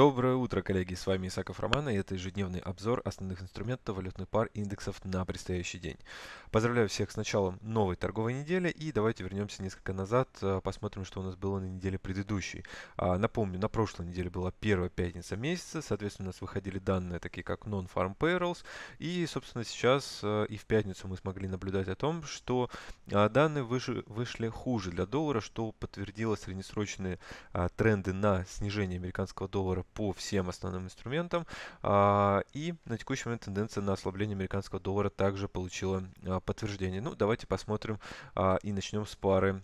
Доброе утро, коллеги! С вами Исаков Роман, и это ежедневный обзор основных инструментов валютных пар индексов на предстоящий день. Поздравляю всех с началом новой торговой недели, и давайте вернемся несколько назад, а, посмотрим, что у нас было на неделе предыдущей. А, напомню, на прошлой неделе была первая пятница месяца, соответственно, у нас выходили данные такие как Non-Farm Payrolls, и, собственно, сейчас а, и в пятницу мы смогли наблюдать о том, что данные вышли хуже для доллара, что подтвердило среднесрочные тренды на снижение американского доллара по всем основным инструментам. А, и на текущий момент тенденция на ослабление американского доллара также получила а, подтверждение. Ну, давайте посмотрим а, и начнем с пары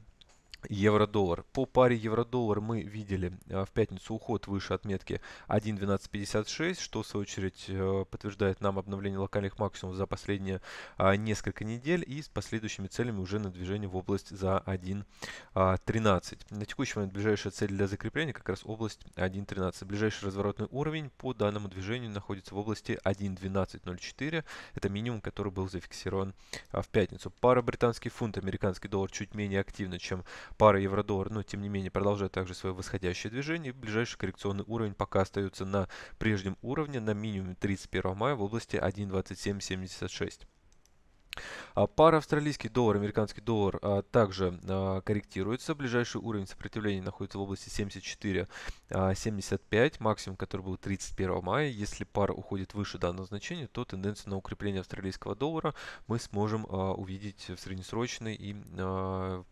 евро-доллар. По паре евро-доллар мы видели э, в пятницу уход выше отметки 1.1256, что в свою очередь э, подтверждает нам обновление локальных максимумов за последние а, несколько недель и с последующими целями уже на движение в область за 1.13. На текущий момент ближайшая цель для закрепления как раз область 1.13. Ближайший разворотный уровень по данному движению находится в области 1.1204. Это минимум, который был зафиксирован а, в пятницу. Пара британский фунт, американский доллар чуть менее активно, чем Пара евро-доллар, но тем не менее продолжает также свое восходящее движение. Ближайший коррекционный уровень пока остается на прежнем уровне, на минимуме 31 мая в области 1.2776. А пара австралийский доллар, американский доллар а, также а, корректируется. Ближайший уровень сопротивления находится в области 74-75, а, максимум, который был 31 мая. Если пара уходит выше данного значения, то тенденцию на укрепление австралийского доллара мы сможем а, увидеть в среднесрочной и а,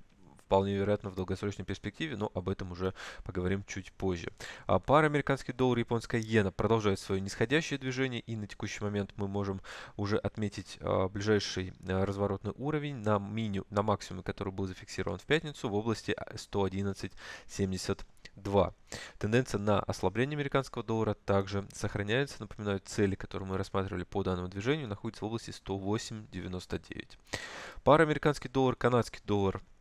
вполне вероятно в долгосрочной перспективе, но об этом уже поговорим чуть позже. А пара американский доллар и японская иена продолжает свое нисходящее движение и на текущий момент мы можем уже отметить а, ближайший а, разворотный уровень на, миню на максимуме, который был зафиксирован в пятницу в области 111.70. А, 2. Тенденция на ослабление американского доллара также сохраняется. Напоминаю, цели, которые мы рассматривали по данному движению, находятся в области 108.99. Пара американский доллар, канадский доллар –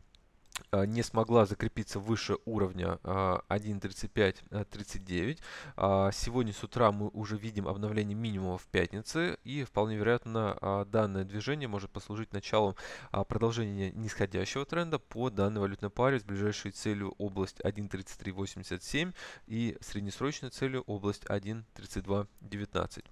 Э, не смогла закрепиться выше уровня 1.35.39. Э, а, сегодня с утра мы уже видим обновление минимума в пятнице, и вполне вероятно а, данное движение может послужить началом а, продолжения нисходящего тренда по данной валютной паре с ближайшей целью область 1.3387 и среднесрочной целью область 1.3219.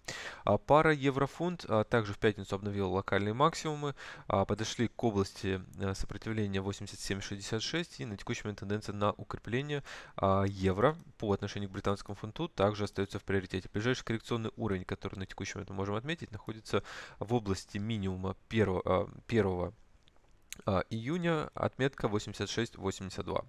Пара еврофунт также в пятницу обновила локальные максимумы, подошли к области э, сопротивления 87.60 1,56 и на текущий момент тенденция на укрепление а, евро по отношению к британскому фунту также остается в приоритете. Ближайший коррекционный уровень, который на текущий момент мы можем отметить, находится в области минимума 1, 1 а, а, июня отметка 86.82.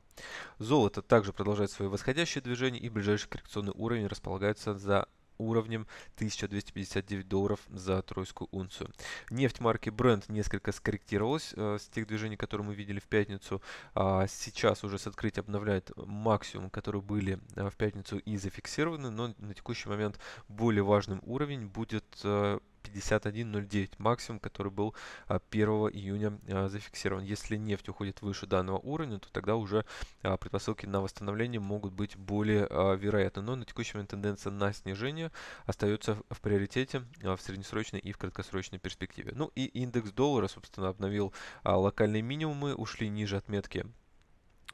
Золото также продолжает свое восходящее движение и ближайший коррекционный уровень располагается за уровнем 1259 долларов за тройскую унцию. Нефть марки Brent несколько скорректировалась э, с тех движений, которые мы видели в пятницу. А сейчас уже с открытия обновляет максимум, которые были э, в пятницу и зафиксированы, но на текущий момент более важным уровень будет э, 61.09, максимум, который был 1 а, июня а, зафиксирован. Если нефть уходит выше данного уровня, то тогда уже а, предпосылки на восстановление могут быть более вероятны. Но на текущий момент тенденция на снижение остается в приоритете в среднесрочной и в краткосрочной перспективе. Ну и индекс доллара, собственно, обновил локальные минимумы, ушли ниже отметки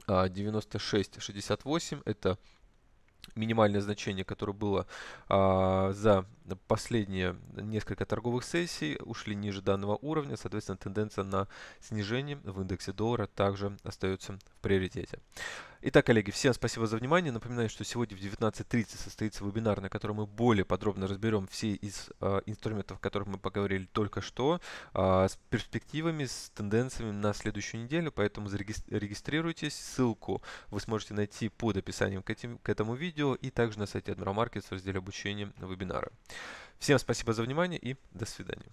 96.68. Это минимальное значение, которое было а, за последние несколько торговых сессий ушли ниже данного уровня, соответственно, тенденция на снижение в индексе доллара также остается в приоритете. Итак, коллеги, всем спасибо за внимание. Напоминаю, что сегодня в 19.30 состоится вебинар, на котором мы более подробно разберем все из э, инструментов, о которых мы поговорили только что, э, с перспективами, с тенденциями на следующую неделю, поэтому зарегистрируйтесь. Ссылку вы сможете найти под описанием к, этим, к этому видео и также на сайте Admiral Markets в разделе обучения вебинара. Всем спасибо за внимание и до свидания.